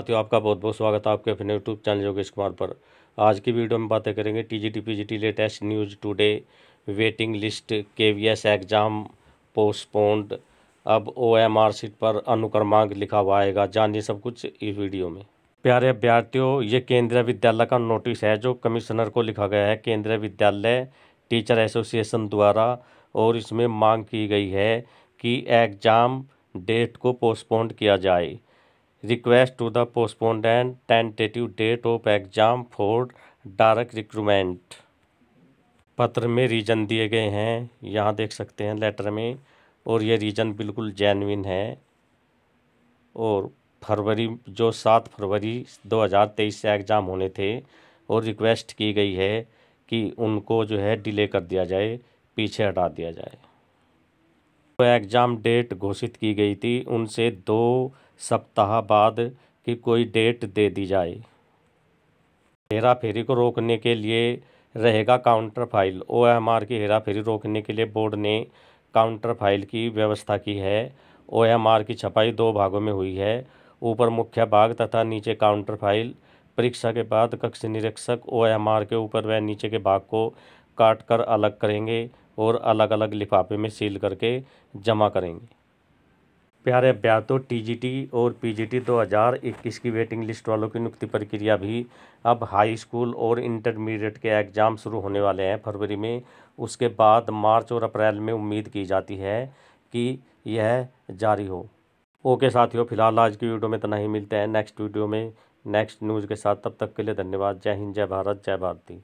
साथियों आपका बहुत बहुत स्वागत है आपके अपने यूट्यूब चैनल योगेश कुमार पर आज की वीडियो में बातें करेंगे T P G T latest news today waiting list K V S exam postponed अब ओ एम आर सीट पर अनुक्रमांक लिखा हुआ आएगा जानिए सब कुछ इस वीडियो में प्यारे अभ्यर्थियों ये केंद्रीय विद्यालय का नोटिस है जो कमिश्नर को लिखा गया है केंद्रीय विद्यालय टीचर एसोसिएशन द्वारा और इसमें मांग की गई है कि एग्ज़ाम डेट को पोस्टपोन्ड किया जाए request to the postponement tentative date of exam for direct recruitment पत्र में रीजन दिए गए हैं यहाँ देख सकते हैं लेटर में और ये रीजन बिल्कुल जैनविन है और फरवरी जो सात फरवरी 2023 से एग्ज़ाम होने थे और रिक्वेस्ट की गई है कि उनको जो है डिले कर दिया जाए पीछे हटा दिया जाए तो एग्ज़ाम डेट घोषित की गई थी उनसे दो सप्ताह बाद की कोई डेट दे दी जाए हेरा फेरी को रोकने के लिए रहेगा counter file O M R की हेरा फेरी रोकने के लिए बोर्ड ने काउंटर फाइल की व्यवस्था की है ओ एम आर की छपाई दो भागों में हुई है ऊपर मुख्य भाग तथा नीचे काउंटर फाइल परीक्षा के बाद कक्ष निरीक्षक ओ एम आर के ऊपर व नीचे के भाग को काट कर अलग करेंगे और अलग अलग लिफाफे में सील करके जमा करेंगे प्यारे अभ्यातो टीजीटी और पीजीटी 2021 की वेटिंग लिस्ट वालों की नियुक्ति प्रक्रिया भी अब हाई स्कूल और इंटरमीडिएट के एग्ज़ाम शुरू होने वाले हैं फरवरी में उसके बाद मार्च और अप्रैल में उम्मीद की जाती है कि यह जारी हो ओके साथियों फिलहाल आज की वीडियो में इतना ही मिलते हैं नेक्स्ट वीडियो में नेक्स्ट न्यूज़ के साथ तब तक के लिए धन्यवाद जय हिंद जय भारत जय भारती